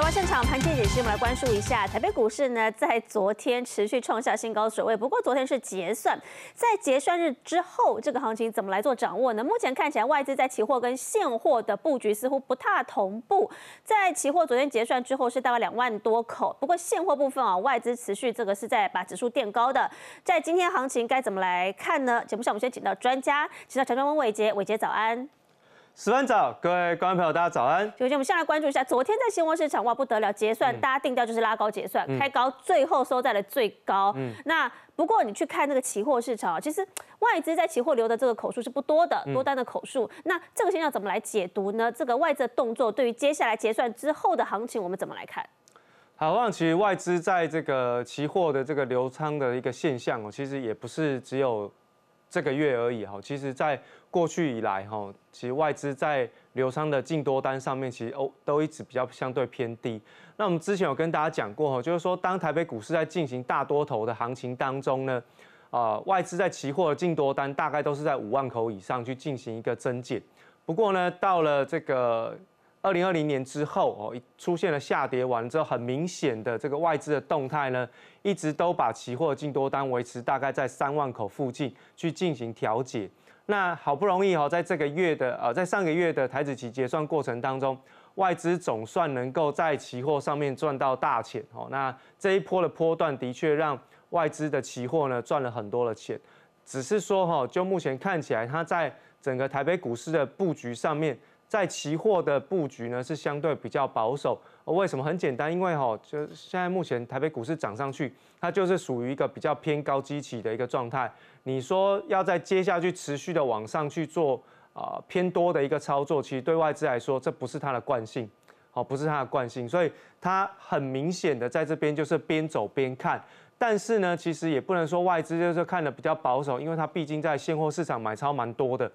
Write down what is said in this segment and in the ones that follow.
早安，现场盘前解析，我们来关注一下台北股市呢，在昨天持续创下新高水位。不过昨天是结算，在结算日之后，这个行情怎么来做掌握呢？目前看起来外资在期货跟现货的布局似乎不太同步。在期货昨天结算之后是大概两万多口，不过现货部分啊，外资持续这个是在把指数垫高的。在今天行情该怎么来看呢？节目上我们先请到专家，请到财经翁伟杰，伟杰早安。十分早，各位观众朋友，大家早安。首先，我们先来关注一下，昨天在新货市场，哇，不得了，结算大家定调就是拉高结算，开高，最后收在了最高。那不过你去看那个期货市场，其实外资在期货流的这个口数是不多的，多单的口数。那这个现象怎么来解读呢？这个外资动作对于接下来结算之后的行情，我们怎么来看？好，望其实外资在这个期货的这个流仓的一个现象哦，其实也不是只有这个月而已哈，其实在。过去以来，哈，其实外资在流仓的净多单上面，其实哦都一直比较相对偏低。那我们之前有跟大家讲过，哈，就是说当台北股市在进行大多头的行情当中呢，啊，外资在期货的净多单大概都是在五万口以上去进行一个增减。不过呢，到了这个二零二零年之后，哦，出现了下跌完之后，很明显的这个外资的动态呢，一直都把期货净多单维持大概在三万口附近去进行调节。那好不容易哈，在这个月的呃，在上个月的台子期结算过程当中，外资总算能够在期货上面赚到大钱哦。那这一波的波段的确让外资的期货呢赚了很多的钱，只是说哈，就目前看起来，它在整个台北股市的布局上面。在期货的布局呢是相对比较保守，为什么？很简单，因为哈，就现在目前台北股市涨上去，它就是属于一个比较偏高基期的一个状态。你说要在接下去持续的往上去做啊偏多的一个操作，其实对外资来说这不是它的惯性，哦，不是它的惯性，所以它很明显的在这边就是边走边看。但是呢，其实也不能说外资就是看的比较保守，因为它毕竟在现货市场买超蛮多的。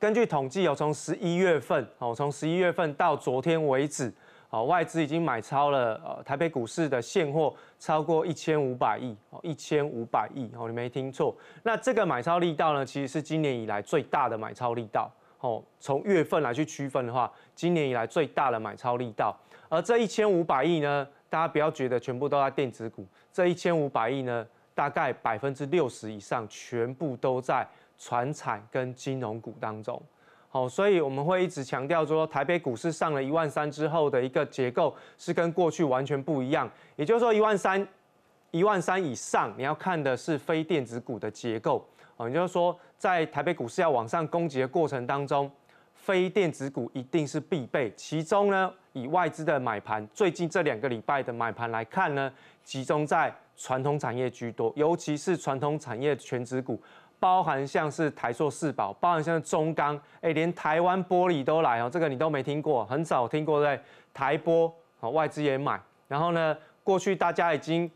根据统计，有从十一月份哦，从十一月份到昨天为止，哦，外资已经买超了呃，台北股市的现货超过一千五百亿哦，一千五百亿哦，你没听错。那这个买超力道呢，其实是今年以来最大的买超力道哦。从月份来去区分的话，今年以来最大的买超力道。而这一千五百亿呢，大家不要觉得全部都在电子股，这一千五百亿呢，大概百分之六十以上全部都在。船产跟金融股当中，好，所以我们会一直强调说，台北股市上了一万三之后的一个结构是跟过去完全不一样。也就是说，一万三、一万三以上，你要看的是非电子股的结构。哦，也就是说，在台北股市要往上攻击的过程当中，非电子股一定是必备。其中呢，以外资的买盘，最近这两个礼拜的买盘来看呢，集中在传统产业居多，尤其是传统产业全职股。包含像是台塑、四宝，包含像是中钢，哎，连台湾玻璃都来哦，这个你都没听过，很少听过在台玻啊，外资也买。然后呢，过去大家已经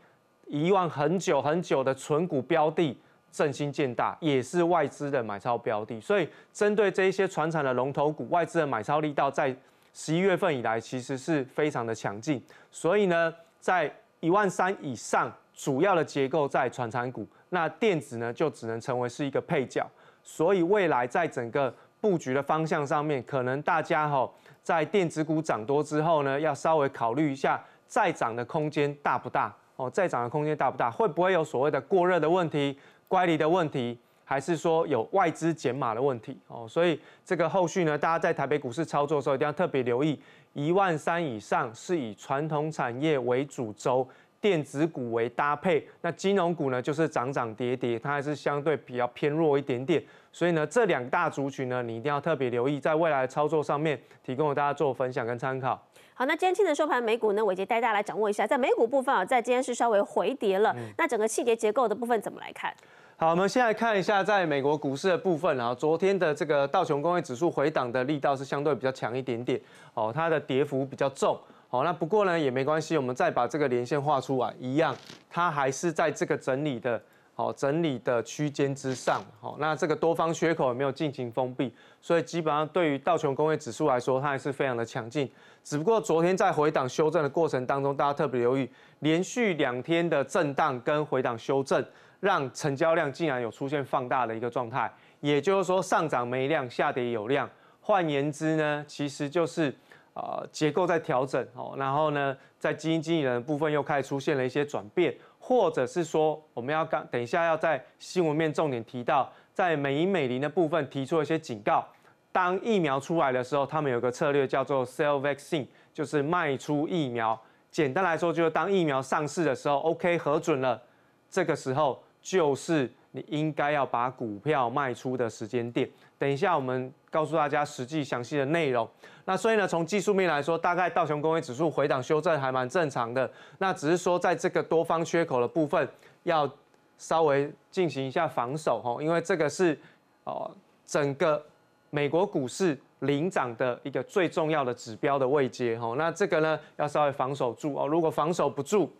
遗忘很久很久的存股标的，振兴建大也是外资的买超标的。所以针对这一些船产的龙头股，外资的买超力道在十一月份以来其实是非常的强劲。所以呢，在一万三以上。主要的结构在传产股，那电子呢就只能成为是一个配角，所以未来在整个布局的方向上面，可能大家哈在电子股涨多之后呢，要稍微考虑一下再涨的空间大不大哦，再涨的空间大不大，会不会有所谓的过热的问题、乖离的问题，还是说有外资减码的问题哦？所以这个后续呢，大家在台北股市操作的时候一定要特别留意，一万三以上是以传统产业为主轴。电子股为搭配，那金融股呢，就是涨涨跌跌，它还是相对比较偏弱一点点。所以呢，这两大族群呢，你一定要特别留意，在未来操作上面，提供大家做分享跟参考。好，那今天的收盘美股呢，我已经带大家来掌握一下，在美股部分啊，在今天是稍微回跌了。那整个细节结构的部分怎么来看？好，我们先来看一下，在美国股市的部分啊，昨天的这个道琼工业指数回档的力道是相对比较强一点点哦，它的跌幅比较重。好，那不过呢也没关系，我们再把这个连线画出来，一样，它还是在这个整理的，好整理的区间之上，好，那这个多方缺口也没有进行封闭，所以基本上对于道琼工业指数来说，它还是非常的强劲。只不过昨天在回档修正的过程当中，大家特别留意，连续两天的震荡跟回档修正，让成交量竟然有出现放大的一个状态，也就是说上涨没量，下跌有量，换言之呢，其实就是。啊，结构在调整哦，然后呢，在基金经人的部分又开始出现了一些转变，或者是说我们要刚等一下要在新闻面重点提到，在美银美林的部分提出一些警告。当疫苗出来的时候，他们有个策略叫做 sell vaccine，就是卖出疫苗。简单来说，就是当疫苗上市的时候，OK 核准了，这个时候就是你应该要把股票卖出的时间点。等一下我们。告诉大家实际详细的内容。那所以呢，从技术面来说，大概道琼工业指数回档修正还蛮正常的。那只是说，在这个多方缺口的部分，要稍微进行一下防守哈，因为这个是哦整个美国股市领涨的一个最重要的指标的位阶哦。那这个呢，要稍微防守住哦。如果防守不住，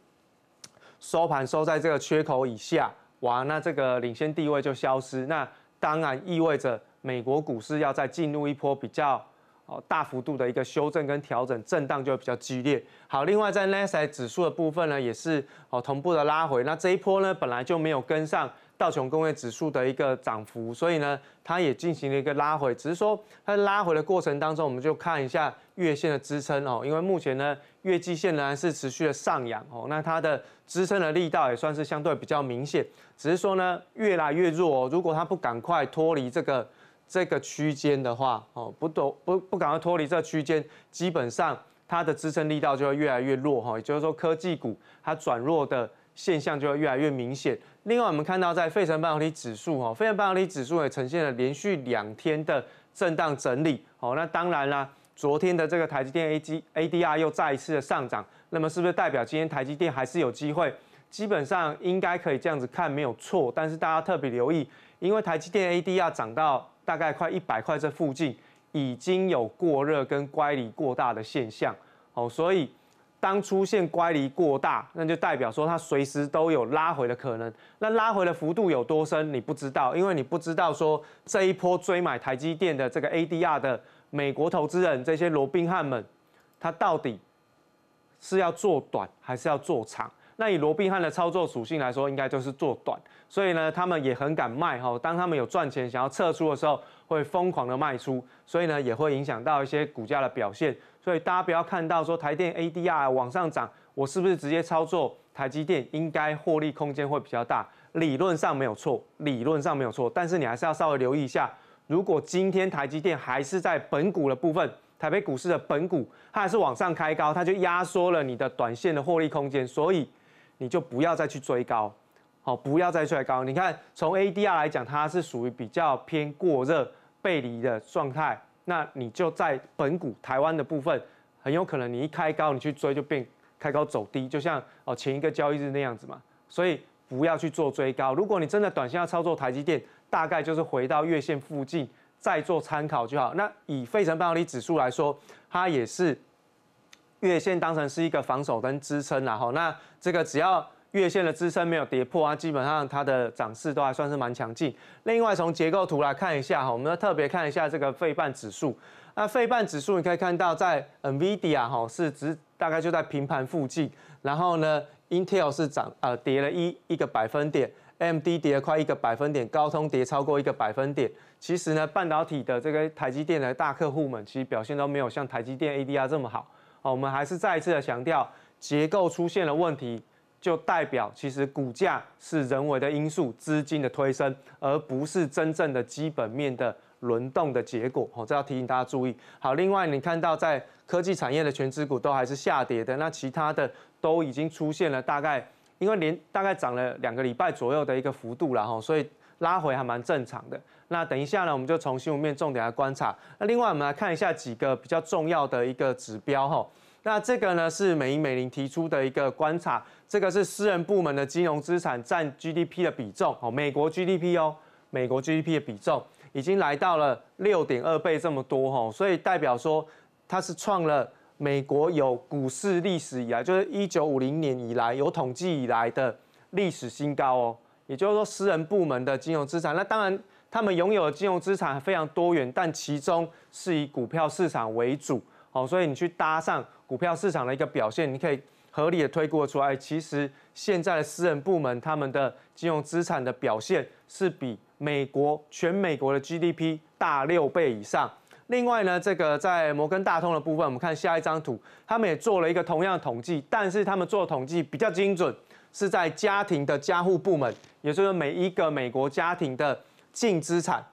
收盘收在这个缺口以下，哇，那这个领先地位就消失。那当然意味着。美国股市要再进入一波比较哦大幅度的一个修正跟调整，震荡就会比较激烈。好，另外在 n a s a 指数的部分呢，也是哦同步的拉回。那这一波呢，本来就没有跟上道琼工业指数的一个涨幅，所以呢，它也进行了一个拉回。只是说它拉回的过程当中，我们就看一下月线的支撑哦，因为目前呢月季线仍然是持续的上扬哦，那它的支撑的力道也算是相对比较明显，只是说呢越来越弱。如果它不赶快脱离这个。这个区间的话，哦，不脱不不赶快脱离这区间，基本上它的支撑力道就会越来越弱，哈，也就是说科技股它转弱的现象就会越来越明显。另外，我们看到在费城半导体指数，哈，费城半导体指数也呈现了连续两天的震荡整理，哦，那当然啦，昨天的这个台积电 A G A D R 又再一次的上涨，那么是不是代表今天台积电还是有机会？基本上应该可以这样子看没有错，但是大家特别留意，因为台积电 A D R 涨到。大概快一百块这附近已经有过热跟乖离过大的现象，哦，所以当出现乖离过大，那就代表说它随时都有拉回的可能。那拉回的幅度有多深，你不知道，因为你不知道说这一波追买台积电的这个 ADR 的美国投资人这些罗宾汉们，他到底是要做短还是要做长？那以罗宾汉的操作属性来说，应该就是做短，所以呢，他们也很敢卖哈。当他们有赚钱想要撤出的时候，会疯狂的卖出，所以呢，也会影响到一些股价的表现。所以大家不要看到说台电 ADR 往上涨，我是不是直接操作台积电？应该获利空间会比较大，理论上没有错，理论上没有错。但是你还是要稍微留意一下，如果今天台积电还是在本股的部分，台北股市的本股它还是往上开高，它就压缩了你的短线的获利空间，所以。你就不要再去追高，好，不要再追高。你看从 ADR 来讲，它是属于比较偏过热、背离的状态。那你就在本股台湾的部分，很有可能你一开高，你去追就变开高走低，就像哦前一个交易日那样子嘛。所以不要去做追高。如果你真的短线要操作台积电，大概就是回到月线附近再做参考就好。那以费城半导体指数来说，它也是。月线当成是一个防守跟支撑，然后那这个只要月线的支撑没有跌破啊，基本上它的涨势都还算是蛮强劲。另外从结构图来看一下，我们特别看一下这个费半指数。那费半指数你可以看到，在 Nvidia 哈是只大概就在平盘附近，然后呢，Intel 是涨呃跌了一一个百分点，AMD 跌了快一个百分点，高通跌超过一个百分点。其实呢，半导体的这个台积电的大客户们，其实表现都没有像台积电 ADR 这么好。好，我们还是再一次的强调，结构出现了问题，就代表其实股价是人为的因素、资金的推升，而不是真正的基本面的轮动的结果。好，这要提醒大家注意。好，另外你看到在科技产业的全资股都还是下跌的，那其他的都已经出现了大概。因为连大概涨了两个礼拜左右的一个幅度了哈，所以拉回还蛮正常的。那等一下呢，我们就从新闻面重点来观察。那另外我们来看一下几个比较重要的一个指标哈。那这个呢是美银美林提出的一个观察，这个是私人部门的金融资产占 GDP 的比重哦。美国 GDP 哦，美国 GDP 的比重已经来到了六点二倍这么多哈，所以代表说它是创了。美国有股市历史以来，就是一九五零年以来有统计以来的历史新高哦。也就是说，私人部门的金融资产，那当然他们拥有的金融资产非常多元，但其中是以股票市场为主哦。所以你去搭上股票市场的一个表现，你可以合理的推估出来，其实现在的私人部门他们的金融资产的表现是比美国全美国的 GDP 大六倍以上。另外呢，这个在摩根大通的部分，我们看下一张图，他们也做了一个同样的统计，但是他们做的统计比较精准，是在家庭的家户部门，也就是每一个美国家庭的净资产。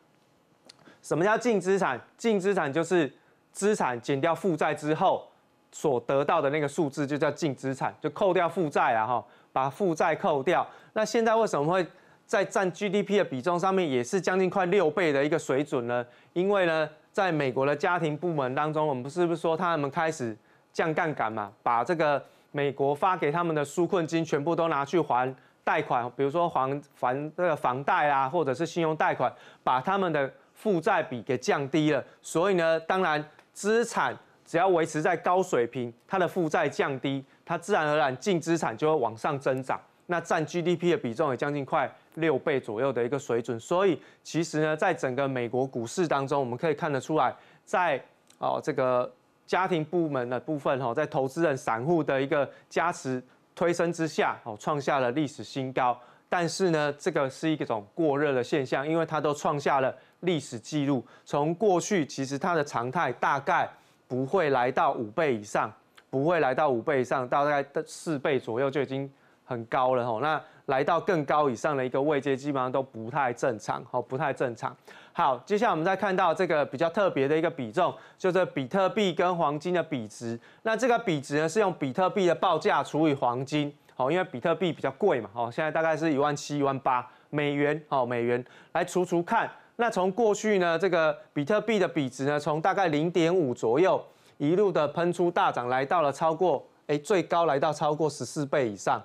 什么叫净资产？净资产就是资产减掉负债之后所得到的那个数字，就叫净资产，就扣掉负债啊哈，把负债扣掉。那现在为什么会在占 GDP 的比重上面也是将近快六倍的一个水准呢？因为呢？在美国的家庭部门当中，我们不是不是说他们开始降杠杆嘛？把这个美国发给他们的纾困金全部都拿去还贷款，比如说还还这个房贷啊，或者是信用贷款，把他们的负债比给降低了。所以呢，当然资产只要维持在高水平，它的负债降低，它自然而然净资产就会往上增长。那占 GDP 的比重也将近快。六倍左右的一个水准，所以其实呢，在整个美国股市当中，我们可以看得出来，在哦这个家庭部门的部分哈，在投资人散户的一个加持推升之下，哦创下了历史新高。但是呢，这个是一种过热的现象，因为它都创下了历史记录。从过去其实它的常态大概不会来到五倍以上，不会来到五倍以上，大概四倍左右就已经很高了吼。那来到更高以上的一个位阶，基本上都不太正常，好，不太正常。好，接下来我们再看到这个比较特别的一个比重，就是比特币跟黄金的比值。那这个比值呢，是用比特币的报价除以黄金，好，因为比特币比较贵嘛，哦，现在大概是一万七、一万八美元，好，美元来除除看。那从过去呢，这个比特币的比值呢，从大概零点五左右，一路的喷出大涨，来到了超过，哎，最高来到超过十四倍以上。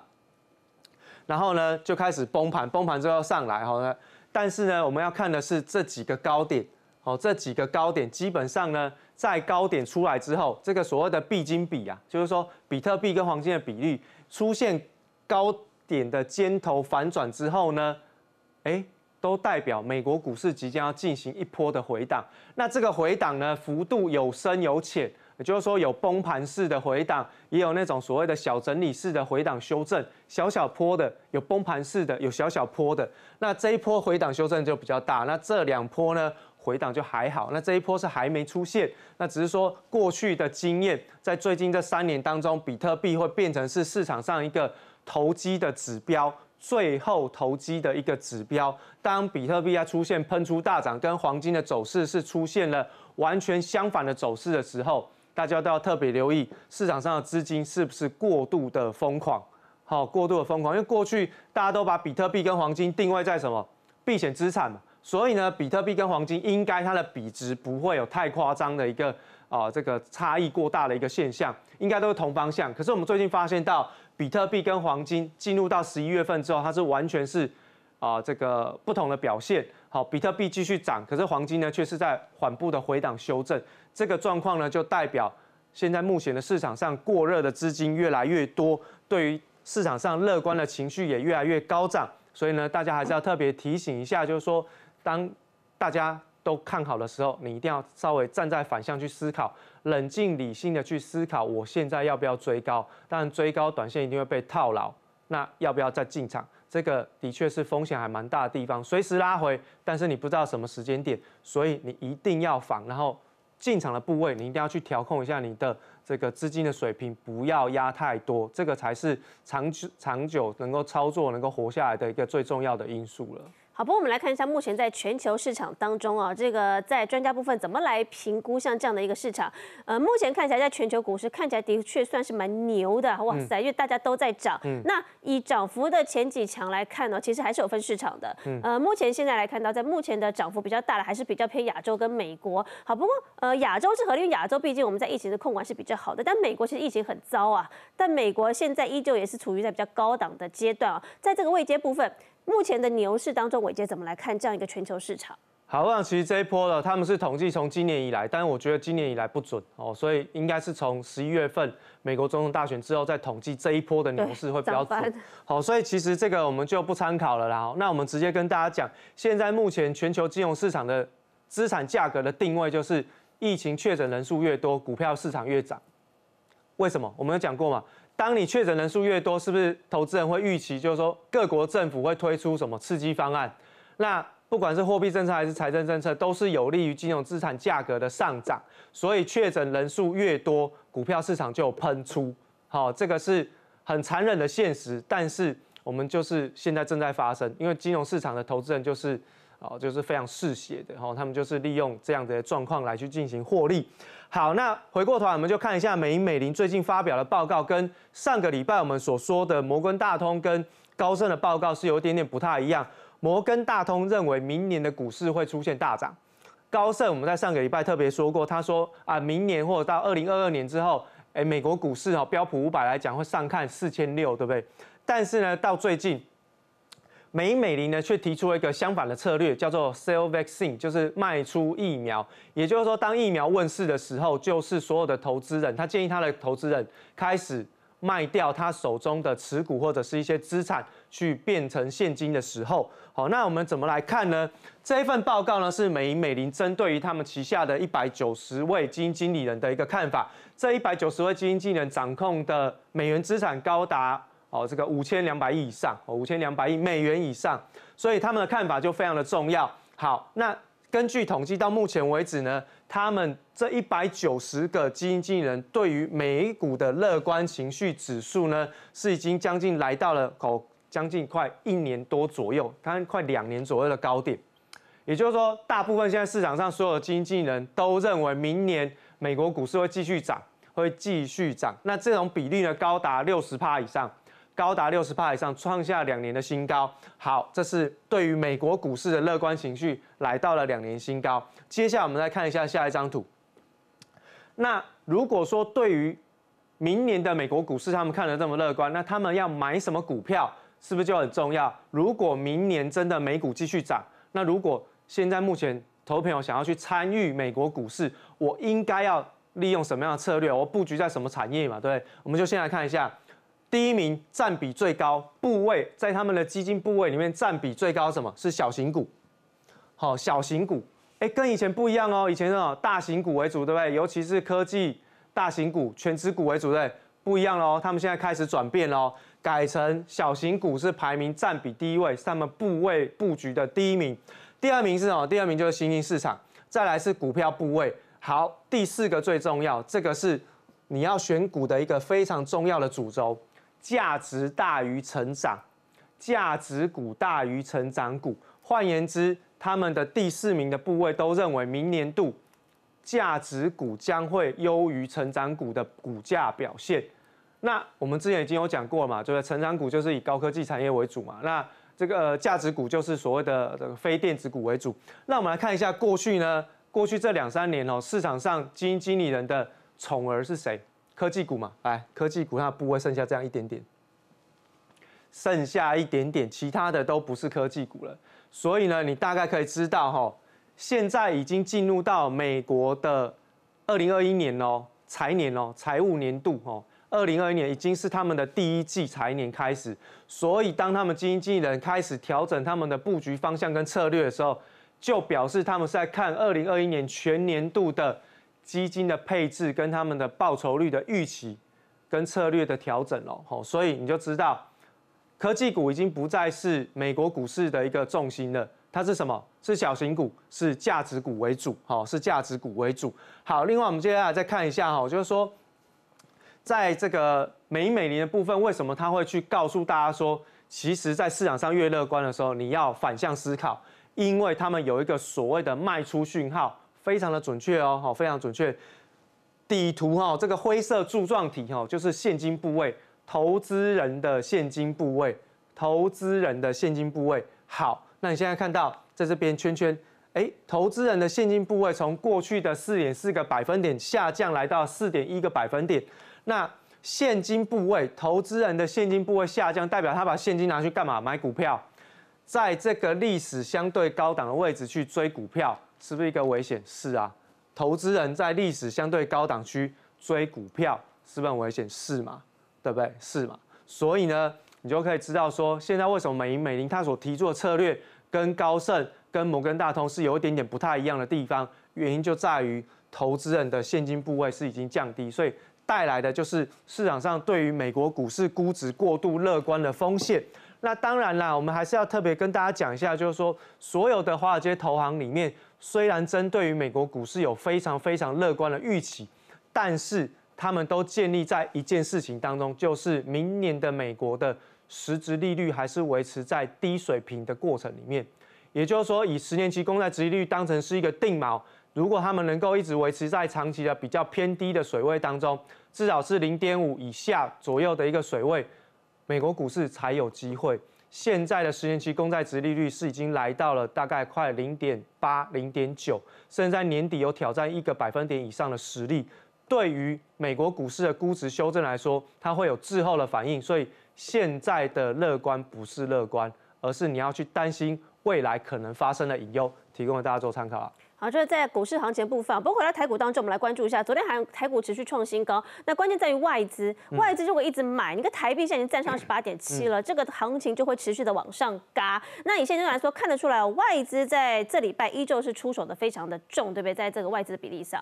然后呢，就开始崩盘，崩盘之后上来好了，但是呢，我们要看的是这几个高点，哦，这几个高点基本上呢，在高点出来之后，这个所谓的币金比啊，就是说比特币跟黄金的比率出现高点的尖头反转之后呢，哎，都代表美国股市即将要进行一波的回档，那这个回档呢，幅度有深有浅。也就是说，有崩盘式的回档，也有那种所谓的小整理式的回档修正，小小坡的有崩盘式的，有小小坡的。那这一波回档修正就比较大，那这两波呢，回档就还好。那这一波是还没出现，那只是说过去的经验，在最近这三年当中，比特币会变成是市场上一个投机的指标，最后投机的一个指标。当比特币要出现喷出大涨，跟黄金的走势是出现了完全相反的走势的时候。大家都要特别留意市场上的资金是不是过度的疯狂，好，过度的疯狂，因为过去大家都把比特币跟黄金定位在什么避险资产嘛，所以呢，比特币跟黄金应该它的比值不会有太夸张的一个啊，这个差异过大的一个现象，应该都是同方向。可是我们最近发现到，比特币跟黄金进入到十一月份之后，它是完全是。啊，这个不同的表现，好，比特币继续涨，可是黄金呢却是在缓步的回档修正。这个状况呢，就代表现在目前的市场上过热的资金越来越多，对于市场上乐观的情绪也越来越高涨。所以呢，大家还是要特别提醒一下，就是说当大家都看好的时候，你一定要稍微站在反向去思考，冷静理性的去思考，我现在要不要追高？但然追高短线一定会被套牢，那要不要再进场？这个的确是风险还蛮大的地方，随时拉回，但是你不知道什么时间点，所以你一定要防，然后进场的部位你一定要去调控一下你的这个资金的水平，不要压太多，这个才是长久长久能够操作能够活下来的一个最重要的因素了。好，不过我们来看一下，目前在全球市场当中啊，这个在专家部分怎么来评估像这样的一个市场？呃，目前看起来，在全球股市看起来的确算是蛮牛的，哇塞，因为大家都在涨。那以涨幅的前几强来看呢，其实还是有分市场的。嗯、呃，目前现在来看到，在目前的涨幅比较大的，还是比较偏亚洲跟美国。好，不过呃，亚洲是理，因为亚洲毕竟我们在疫情的控管是比较好的，但美国其实疫情很糟啊。但美国现在依旧也是处于在比较高档的阶段啊，在这个位阶部分。目前的牛市当中，伟杰怎么来看这样一个全球市场？好，那其实这一波的他们是统计从今年以来，但是我觉得今年以来不准哦，所以应该是从十一月份美国总统大选之后再统计这一波的牛市会比较准。好，所以其实这个我们就不参考了啦。那我们直接跟大家讲，现在目前全球金融市场的资产价格的定位就是，疫情确诊人数越多，股票市场越涨。为什么？我们有讲过嘛？当你确诊人数越多，是不是投资人会预期，就是说各国政府会推出什么刺激方案？那不管是货币政策还是财政政策，都是有利于金融资产价格的上涨。所以确诊人数越多，股票市场就喷出。好，这个是很残忍的现实。但是我们就是现在正在发生，因为金融市场的投资人就是。哦，就是非常嗜血的，然后他们就是利用这样的状况来去进行获利。好，那回过头，我们就看一下美银美林最近发表的报告，跟上个礼拜我们所说的摩根大通跟高盛的报告是有点点不太一样。摩根大通认为明年的股市会出现大涨，高盛我们在上个礼拜特别说过，他说啊，明年或者到二零二二年之后，哎，美国股市哦，标普五百来讲会上看四千六，对不对？但是呢，到最近。美美林呢，却提出了一个相反的策略，叫做 sell vaccine，就是卖出疫苗。也就是说，当疫苗问世的时候，就是所有的投资人，他建议他的投资人开始卖掉他手中的持股或者是一些资产，去变成现金的时候。好，那我们怎么来看呢？这一份报告呢，是美美林针对于他们旗下的一百九十位基金经理人的一个看法。这一百九十位基金经理人掌控的美元资产高达。哦，这个五千两百亿以上，哦，五千两百亿美元以上，所以他们的看法就非常的重要。好，那根据统计到目前为止呢，他们这一百九十个基金经理人对于美股的乐观情绪指数呢，是已经将近来到了口将近快一年多左右，看快两年左右的高点。也就是说，大部分现在市场上所有的基金经理人都认为明年美国股市会继续涨，会继续涨。那这种比例呢，高达六十趴以上。高达六十帕以上，创下两年的新高。好，这是对于美国股市的乐观情绪来到了两年新高。接下来我们来看一下下一张图。那如果说对于明年的美国股市，他们看得这么乐观，那他们要买什么股票，是不是就很重要？如果明年真的美股继续涨，那如果现在目前投朋友想要去参与美国股市，我应该要利用什么样的策略？我布局在什么产业嘛？对？我们就先来看一下。第一名占比最高，部位在他们的基金部位里面占比最高，什么是小型股？好，小型股，哎，跟以前不一样哦，以前是哦大型股为主，对不对？尤其是科技大型股、全值股为主，对不对？不一样哦，他们现在开始转变喽，改成小型股是排名占比第一位，是他们部位布局的第一名。第二名是哦，第二名就是新兴市场，再来是股票部位。好，第四个最重要，这个是你要选股的一个非常重要的主轴。价值大于成长，价值股大于成长股。换言之，他们的第四名的部位都认为，明年度价值股将会优于成长股的股价表现。那我们之前已经有讲过嘛，就是成长股就是以高科技产业为主嘛，那这个价值股就是所谓的这个非电子股为主。那我们来看一下过去呢，过去这两三年哦，市场上基金经理人的宠儿是谁？科技股嘛，来科技股，它的部位剩下这样一点点，剩下一点点，其他的都不是科技股了。所以呢，你大概可以知道，哈，现在已经进入到美国的二零二一年哦，财年哦，财务年度哦，二零二一年已经是他们的第一季财年开始。所以，当他们基金经理人开始调整他们的布局方向跟策略的时候，就表示他们是在看二零二一年全年度的。基金的配置跟他们的报酬率的预期，跟策略的调整了。好，所以你就知道科技股已经不再是美国股市的一个重心了，它是什么？是小型股，是价值股为主，好，是价值股为主。好，另外我们接下来再看一下哈，就是说在这个美美林的部分，为什么他会去告诉大家说，其实，在市场上越乐观的时候，你要反向思考，因为他们有一个所谓的卖出讯号。非常的准确哦，好，非常准确。底图哈，这个灰色柱状体哈，就是现金部位，投资人的现金部位，投资人的现金部位。好，那你现在看到在这边圈圈，哎，投资人的现金部位从过去的四点四个百分点下降来到四点一个百分点。那现金部位，投资人的现金部位下降，代表他把现金拿去干嘛？买股票，在这个历史相对高档的位置去追股票。是不是一个危险？是啊，投资人在历史相对高档区追股票，是不是危险？是吗？对不对？是吗？所以呢，你就可以知道说，现在为什么美银美林它所提出的策略跟高盛、跟摩根大通是有一点点不太一样的地方，原因就在于投资人的现金部位是已经降低，所以带来的就是市场上对于美国股市估值过度乐观的风险。那当然啦，我们还是要特别跟大家讲一下，就是说，所有的华尔街投行里面，虽然针对于美国股市有非常非常乐观的预期，但是他们都建立在一件事情当中，就是明年的美国的实质利率还是维持在低水平的过程里面。也就是说，以十年期公债殖利率当成是一个定锚，如果他们能够一直维持在长期的比较偏低的水位当中，至少是零点五以下左右的一个水位。美国股市才有机会。现在的十年期公债值利率是已经来到了大概快零点八、零点九，甚至在年底有挑战一个百分点以上的实力。对于美国股市的估值修正来说，它会有滞后的反应。所以现在的乐观不是乐观，而是你要去担心未来可能发生的隐忧。提供给大家做参考啊。好，这是在股市行情部分，包括到台股当中，我们来关注一下。昨天还台股持续创新高，那关键在于外资，外资如果一直买，你看台币现在已经站上二十八点七了，这个行情就会持续的往上嘎。那你现在来说，看得出来外资在这礼拜依旧是出手的非常的重，对不对？在这个外资的比例上。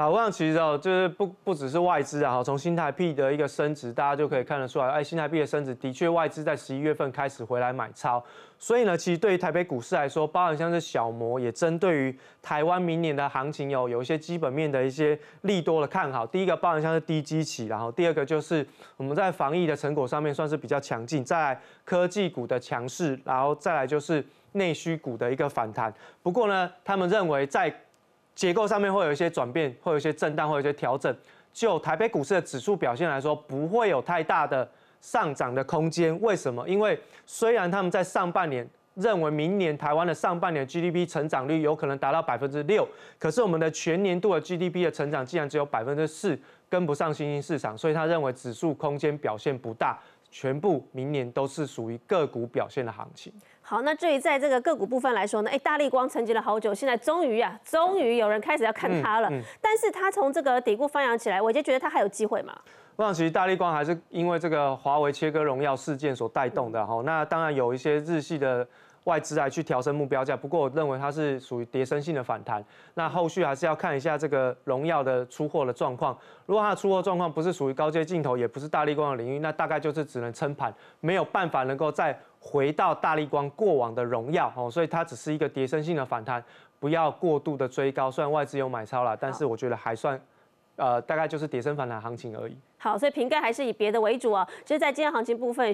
好，我想其实哦，就是不不只是外资啊，哈，从新台币的一个升值，大家就可以看得出来，哎，新台币的升值的确外资在十一月份开始回来买超，所以呢，其实对于台北股市来说，包含像是小模，也针对于台湾明年的行情有有一些基本面的一些利多的看好。第一个包含像是低基企，然后第二个就是我们在防疫的成果上面算是比较强劲，在科技股的强势，然后再来就是内需股的一个反弹。不过呢，他们认为在结构上面会有一些转变，会有一些震荡，会有一些调整。就台北股市的指数表现来说，不会有太大的上涨的空间。为什么？因为虽然他们在上半年认为明年台湾的上半年 GDP 成长率有可能达到百分之六，可是我们的全年度的 GDP 的成长竟然只有百分之四，跟不上新兴市场，所以他认为指数空间表现不大。全部明年都是属于个股表现的行情。好，那至于在这个个股部分来说呢，哎，大力光沉寂了好久，现在终于啊，终于有人开始要看它了。嗯，但是它从这个底部放扬起来，我就觉得它还有机会嘛。其实大力光还是因为这个华为切割荣耀事件所带动的哈。那当然有一些日系的。外资来去调升目标价，不过我认为它是属于叠升性的反弹。那后续还是要看一下这个荣耀的出货的状况。如果它的出货状况不是属于高阶镜头，也不是大丽光的领域，那大概就是只能撑盘，没有办法能够再回到大丽光过往的荣耀哦。所以它只是一个叠升性的反弹，不要过度的追高。虽然外资有买超了，但是我觉得还算，呃，大概就是叠升反弹行情而已。好，所以瓶盖还是以别的为主啊。其实，在今天行情部分。